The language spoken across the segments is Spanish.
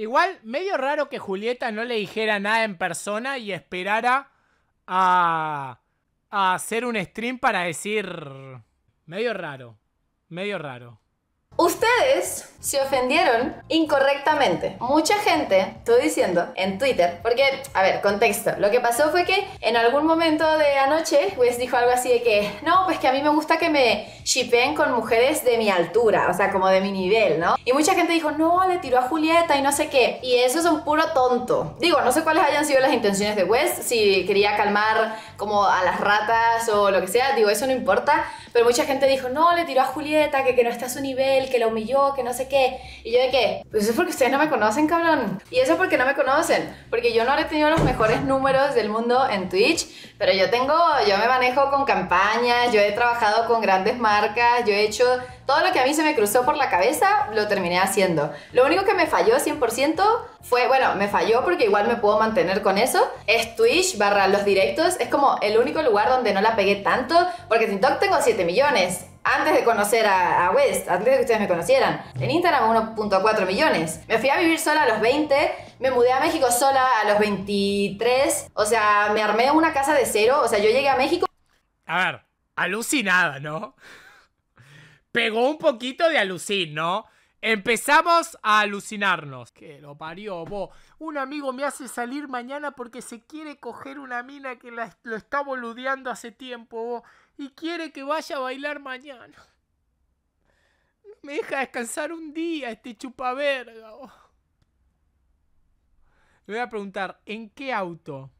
Igual, medio raro que Julieta no le dijera nada en persona y esperara a, a hacer un stream para decir... Medio raro, medio raro. Ustedes se ofendieron incorrectamente. Mucha gente, estoy diciendo, en Twitter, porque, a ver, contexto, lo que pasó fue que en algún momento de anoche, Wes dijo algo así de que, no, pues que a mí me gusta que me chipeen con mujeres de mi altura, o sea, como de mi nivel, ¿no? Y mucha gente dijo, no, le tiró a Julieta y no sé qué, y eso es un puro tonto. Digo, no sé cuáles hayan sido las intenciones de Wes, si quería calmar como a las ratas o lo que sea, digo, eso no importa, pero mucha gente dijo, no, le tiró a Julieta, que, que no está a su nivel, que la humilló, que no sé qué. Y yo de qué, pues eso es porque ustedes no me conocen, cabrón. Y eso es porque no me conocen, porque yo no he tenido los mejores números del mundo en Twitch, pero yo tengo, yo me manejo con campañas, yo he trabajado con grandes marcas, yo he hecho todo lo que a mí se me cruzó por la cabeza, lo terminé haciendo. Lo único que me falló 100% fue, bueno, me falló porque igual me puedo mantener con eso, es Twitch barra los directos, es como el único lugar donde no la pegué tanto, porque TikTok tengo 7 millones, antes de conocer a, West, antes de que ustedes me conocieran. En Instagram 1.4 millones. Me fui a vivir sola a los 20, me mudé a México sola a los 23, o sea, me armé una casa de cero, o sea, yo llegué a México... A ver, alucinada, ¿no? Pegó un poquito de alucin, ¿no? Empezamos a alucinarnos. Que lo parió, vos. Un amigo me hace salir mañana porque se quiere coger una mina que lo está boludeando hace tiempo, vos y quiere que vaya a bailar mañana. No me deja descansar un día este chupaverga. Oh. Le voy a preguntar, ¿en qué auto?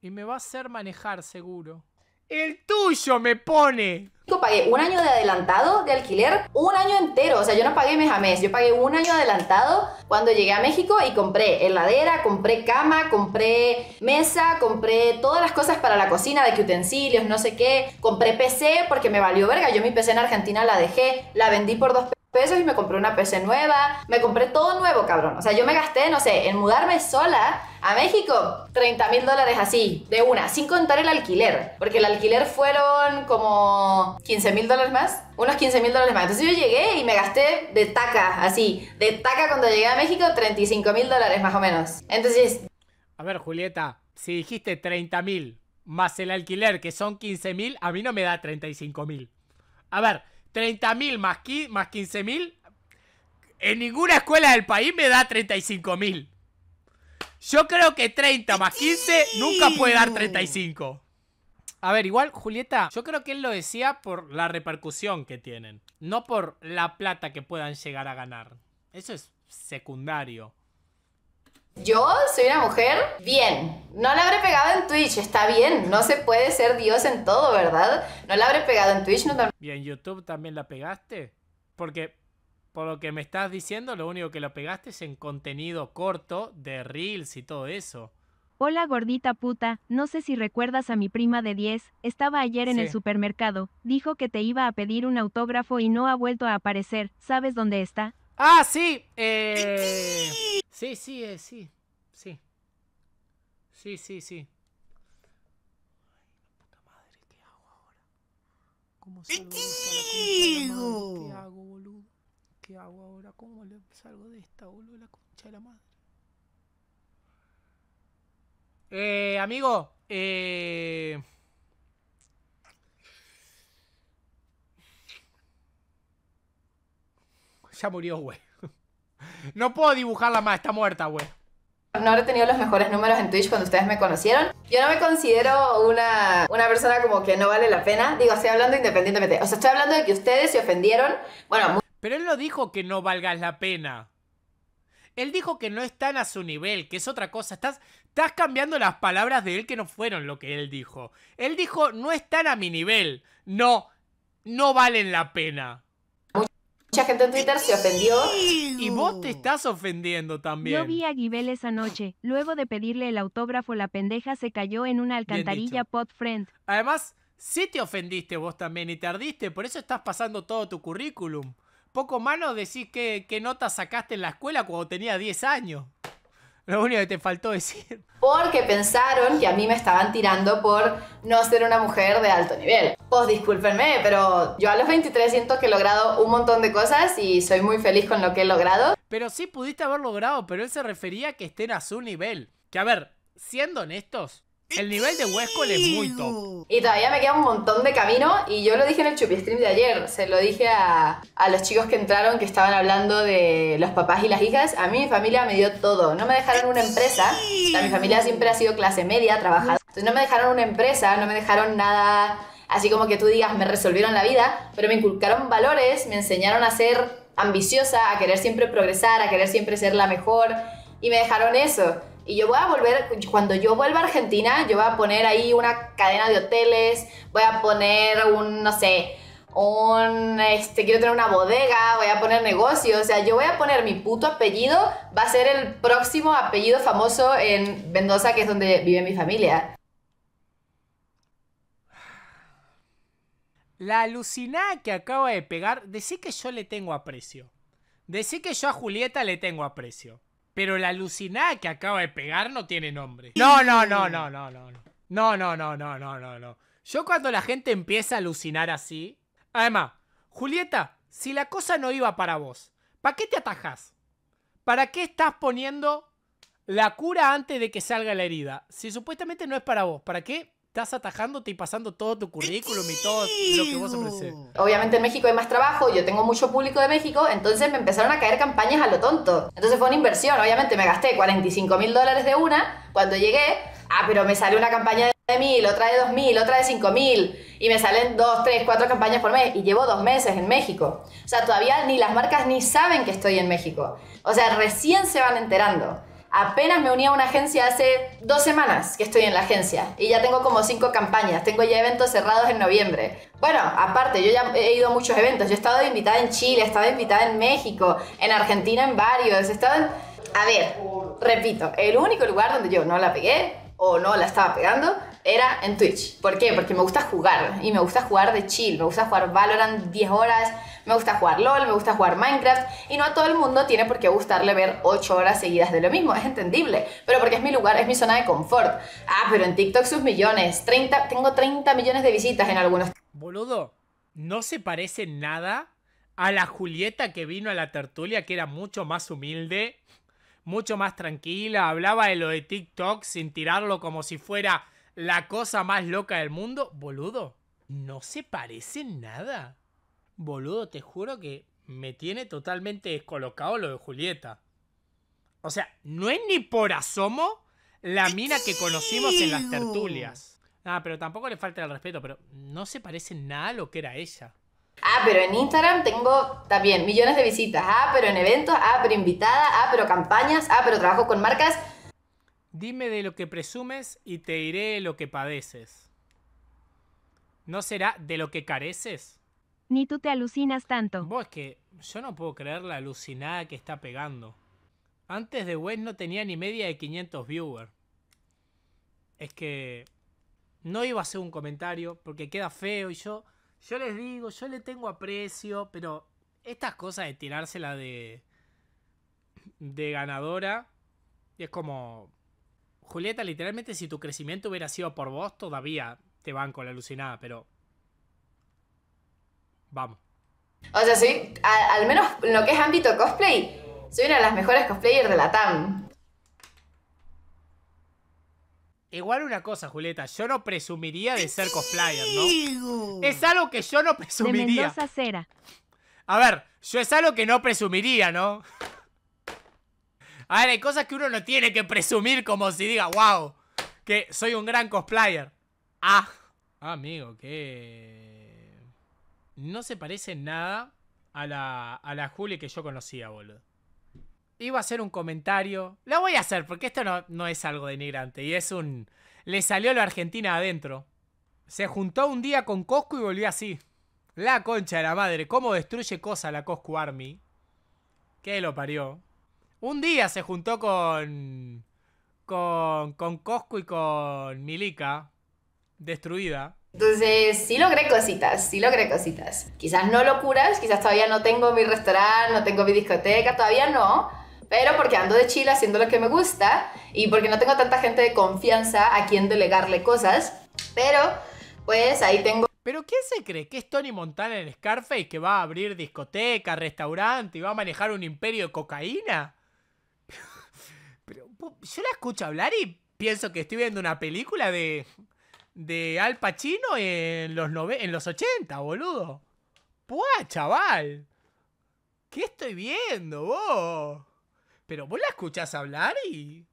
Y me va a hacer manejar seguro. El tuyo me pone. Yo pagué un año de adelantado de alquiler, un año entero. O sea, yo no pagué mes a mes. Yo pagué un año adelantado cuando llegué a México y compré heladera, compré cama, compré mesa, compré todas las cosas para la cocina, de que utensilios, no sé qué. Compré PC porque me valió verga. Yo mi PC en Argentina la dejé, la vendí por dos pesos y me compré una PC nueva, me compré todo nuevo, cabrón. O sea, yo me gasté, no sé, en mudarme sola a México, 30 mil dólares así, de una, sin contar el alquiler, porque el alquiler fueron como 15 mil dólares más, unos 15 mil dólares más. Entonces yo llegué y me gasté de taca, así, de taca cuando llegué a México, 35 mil dólares más o menos. Entonces... A ver, Julieta, si dijiste 30 mil más el alquiler, que son 15 mil, a mí no me da 35 mil. A ver, 30.000 más, más 15.000, en ninguna escuela del país me da 35.000. Yo creo que 30 más 15 nunca puede dar 35. A ver, igual, Julieta, yo creo que él lo decía por la repercusión que tienen, no por la plata que puedan llegar a ganar. Eso es secundario. Yo soy una mujer bien, no la habré pegado en Twitch, está bien. No se puede ser Dios en todo, ¿verdad? No la habré pegado en Twitch. No ¿Y en YouTube también la pegaste? Porque, por lo que me estás diciendo, lo único que la pegaste es en contenido corto de Reels y todo eso. Hola gordita puta, no sé si recuerdas a mi prima de 10, estaba ayer en el supermercado, dijo que te iba a pedir un autógrafo y no ha vuelto a aparecer, ¿sabes dónde está? Ah, sí, eh, sí, sí, eh, sí, sí. Sí, sí, sí. Ay, la puta madre, ¿qué hago ahora? ¿Cómo salgo de esta ¿Qué hago, boludo? ¿Qué hago ahora? ¿Cómo le salgo de esta, boludo? La concha de la madre. Eh, amigo, eh... Ya murió, güey. No puedo dibujarla más, está muerta, güey. No habré tenido los mejores números en Twitch cuando ustedes me conocieron. Yo no me considero una, una persona como que no vale la pena. Digo, estoy hablando independientemente. O sea, estoy hablando de que ustedes se ofendieron. Bueno, pero él no dijo que no valgas la pena. Él dijo que no están a su nivel, que es otra cosa. Estás, estás cambiando las palabras de él que no fueron lo que él dijo. Él dijo, no están a mi nivel. No, no valen la pena mucha gente en Twitter se ofendió. Y vos te estás ofendiendo también. Yo vi a esa noche Luego de pedirle el autógrafo, la pendeja se cayó en una alcantarilla pod friend. Además, sí te ofendiste vos también y tardiste. Por eso estás pasando todo tu currículum. Poco malo decís que, que nota sacaste en la escuela cuando tenía 10 años. Lo único que te faltó decir. Porque pensaron que a mí me estaban tirando por no ser una mujer de alto nivel. Pues discúlpenme, pero yo a los 23 siento que he logrado un montón de cosas y soy muy feliz con lo que he logrado. Pero sí pudiste haber logrado, pero él se refería a que estén a su nivel. Que a ver, siendo honestos, el nivel de huesco es muy top. Y todavía me queda un montón de camino. Y yo lo dije en el Chupi Stream de ayer. Se lo dije a, a, los chicos que entraron que estaban hablando de los papás y las hijas. A mí mi familia me dio todo. No me dejaron una empresa. O mi familia siempre ha sido clase media, trabajada. Entonces no me dejaron una empresa, no me dejaron nada así como que tú digas, me resolvieron la vida. Pero me inculcaron valores, me enseñaron a ser ambiciosa, a querer siempre progresar, a querer siempre ser la mejor. Y me dejaron eso. Y yo voy a volver, cuando yo vuelva a Argentina, yo voy a poner ahí una cadena de hoteles, voy a poner un, no sé, un, este, quiero tener una bodega, voy a poner negocio, o sea, yo voy a poner mi puto apellido, va a ser el próximo apellido famoso en Mendoza, que es donde vive mi familia. La alucinada que acaba de pegar, decir que yo le tengo aprecio. Decí que yo a Julieta le tengo aprecio. Pero la alucinada que acaba de pegar no tiene nombre. No, no, no, no, no, no, no. No, no, no, no, no, no, no. Yo cuando la gente empieza a alucinar así. Además, Julieta, si la cosa no iba para vos, ¿para qué te atajas? ¿Para qué estás poniendo la cura antes de que salga la herida? Si supuestamente no es para vos, ¿para qué estás atajándote y pasando todo tu currículum y todo lo que vos ofreces. Obviamente en México hay más trabajo, yo tengo mucho público de México, entonces me empezaron a caer campañas a lo tonto. Entonces fue una inversión, obviamente me gasté 45 mil dólares de una cuando llegué, ah, pero me sale una campaña de mil, otra de dos mil, otra de cinco mil, y me salen dos, tres, cuatro campañas por mes, y llevo dos meses en México. O sea, todavía ni las marcas ni saben que estoy en México. O sea, recién se van enterando. Apenas me uní a una agencia hace dos semanas que estoy en la agencia y ya tengo como cinco campañas, tengo ya eventos cerrados en noviembre. Bueno, aparte, yo ya he ido a muchos eventos, yo he estado invitada en Chile, he estado invitada en México, en Argentina en varios, he estado A ver, repito, el único lugar donde yo no la pegué o no la estaba pegando era en Twitch. ¿Por qué? Porque me gusta jugar y me gusta jugar de chill, me gusta jugar Valorant 10 horas, me gusta jugar LOL, me gusta jugar Minecraft y no a todo el mundo tiene por qué gustarle ver 8 horas seguidas de lo mismo, es entendible, pero porque es mi lugar, es mi zona de confort. Ah, pero en TikTok sus millones, 30, tengo 30 millones de visitas en algunos. Boludo, no se parece nada a la Julieta que vino a la tertulia, que era mucho más humilde, mucho más tranquila, hablaba de lo de TikTok sin tirarlo como si fuera la cosa más loca del mundo, boludo, no se parece nada. Boludo, te juro que me tiene totalmente descolocado lo de Julieta. O sea, no es ni por asomo la mina que conocimos en las tertulias. Ah, pero tampoco le falta el respeto, pero no se parece nada a lo que era ella. Ah, pero en Instagram tengo también millones de visitas. Ah, pero en eventos. Ah, pero invitada. Ah, pero campañas. Ah, pero trabajo con marcas. Dime de lo que presumes y te diré lo que padeces. ¿No será de lo que careces? Ni tú te alucinas tanto. Vos es que yo no puedo creer la alucinada que está pegando. Antes de Wes no tenía ni media de 500 viewers. Es que no iba a hacer un comentario porque queda feo y yo yo les digo, yo le tengo aprecio, pero estas cosas de tirársela de de ganadora es como Julieta, literalmente, si tu crecimiento hubiera sido por vos, todavía te van con la alucinada, pero. Vamos. O sea, sí, al menos en lo que es ámbito cosplay, soy una de las mejores cosplayers de la TAM. Igual una cosa, Julieta, yo no presumiría de ser cosplayer, ¿no? Es algo que yo no presumiría. A ver, yo es algo que no presumiría, ¿no? A ver, hay cosas que uno no tiene que presumir como si diga, wow, que soy un gran cosplayer. Ah, amigo, que... No se parece nada a la, a la Juli que yo conocía, boludo. Iba a hacer un comentario. Lo voy a hacer porque esto no, no es algo denigrante. Y es un... Le salió la Argentina adentro. Se juntó un día con Cosco y volvió así. La concha de la madre. ¿Cómo destruye cosas la Cosco Army? ¿Qué lo parió? Un día se juntó con. con. con Cosco y con Milica Destruida. Entonces, sí logré cositas, sí logré cositas. Quizás no locuras, quizás todavía no tengo mi restaurante, no tengo mi discoteca, todavía no. Pero porque ando de chila haciendo lo que me gusta y porque no tengo tanta gente de confianza a quien delegarle cosas. Pero, pues ahí tengo. Pero ¿quién se cree que es Tony Montana en Scarface que va a abrir discoteca, restaurante y va a manejar un imperio de cocaína? Pero yo la escucho hablar y pienso que estoy viendo una película de. de Al Pacino en los, en los 80, boludo. pua chaval! ¿Qué estoy viendo, vos? Pero vos la escuchás hablar y.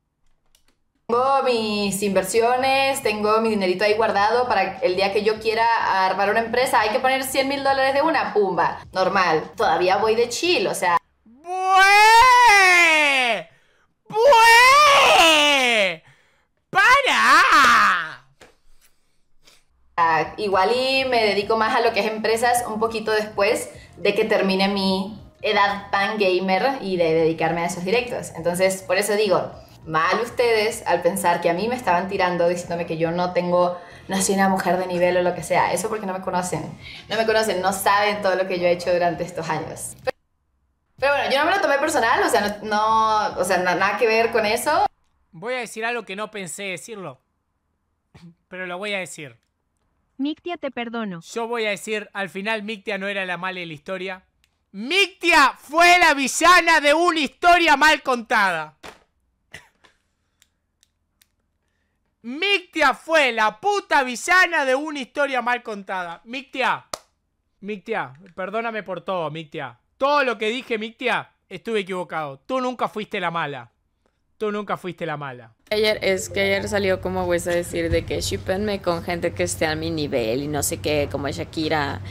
Tengo mis inversiones, tengo mi dinerito ahí guardado para el día que yo quiera armar una empresa. Hay que poner 100 mil dólares de una, pumba. Normal. Todavía voy de chill, o sea. ¡Bueh! ¡Pues! ¡Para! igual y me dedico más a lo que es empresas un poquito después de que termine mi edad pan gamer y de dedicarme a esos directos. Entonces, por eso digo, mal ustedes al pensar que a mí me estaban tirando diciéndome que yo no tengo, no soy una mujer de nivel o lo que sea. Eso porque no me conocen. No me conocen, no saben todo lo que yo he hecho durante estos años yo no me lo tomé personal, o sea, no, o sea, nada que ver con eso. Voy a decir algo que no pensé decirlo, pero lo voy a decir. Mictia, te perdono. Yo voy a decir, al final Mictia no era la mala de la historia. Mictia fue la villana de una historia mal contada. Mictia fue la puta villana de una historia mal contada. Mictia. Mictia, perdóname por todo, Mictia. Todo lo que dije, Mictia, estuve equivocado. Tú nunca fuiste la mala. Tú nunca fuiste la mala. Ayer es que ayer salió como Wes a decir de que shipenme con gente que esté a mi nivel y no sé qué, como Shakira.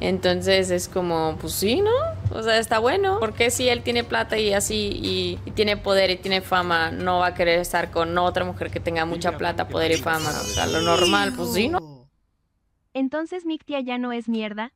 Entonces es como, pues sí, ¿no? O sea, está bueno. Porque si él tiene plata y así, y, y, tiene poder y tiene fama, no va a querer estar con otra mujer que tenga mucha plata, poder y fama. O sea, lo normal, pues sí, ¿no? Entonces Mictia ya no es mierda.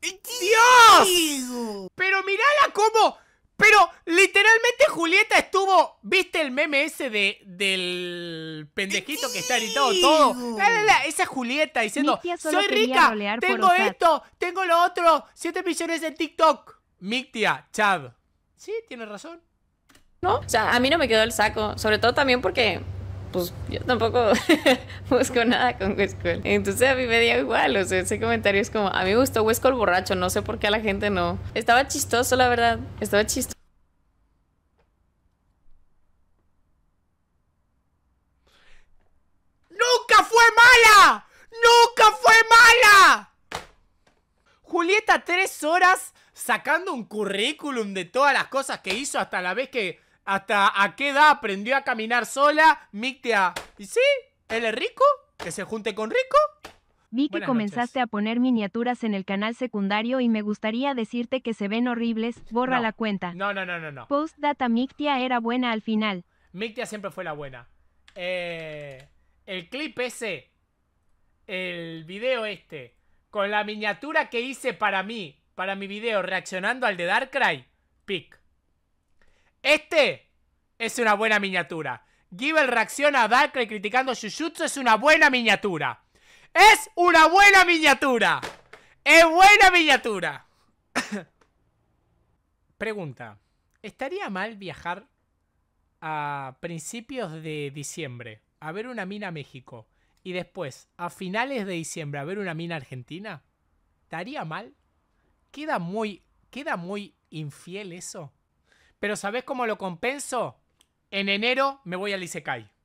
¡Dios! Pero mirala cómo. Pero literalmente Julieta estuvo. ¿Viste el meme ese de, del pendejito que está gritado todo? esa Julieta diciendo: Soy rica, tengo esto, tengo lo otro, 7 millones en TikTok. Mictia, Chad. Sí, tiene razón. ¿No? O sea, a mí no me quedó el saco. Sobre todo también porque pues yo tampoco busco nada con Huescol. Entonces a mí me dio igual, o sea, ese comentario es como, a mí me gustó Huescol borracho, no sé por qué a la gente no. Estaba chistoso, la verdad, estaba chistoso. ¡Nunca fue mala! ¡Nunca fue mala! Julieta, tres horas sacando un currículum de todas las cosas que hizo hasta la vez que hasta a qué edad aprendió a caminar sola, Mictia? ¿Y sí? ¿Él es rico? ¿Que se junte con rico? Vi que comenzaste a poner miniaturas en el canal secundario y me gustaría decirte que se ven horribles, borra la cuenta. No, no, no, no, no. Post data Mictia era buena al final. Mictia siempre fue la buena. Eh, el clip ese, el video este, con la miniatura que hice para mí, para mi video reaccionando al de Darkrai, pic. Este es una buena miniatura. Gibel reacciona a Darkrai criticando a Jujutsu. Es una buena miniatura. ¡Es una buena miniatura! ¡Es buena miniatura! Pregunta. ¿Estaría mal viajar a principios de diciembre a ver una mina a México y después a finales de diciembre a ver una mina argentina? ¿Estaría mal? ¿Queda muy, queda muy infiel eso? Pero ¿sabés cómo lo compenso? En enero me voy al Isekai.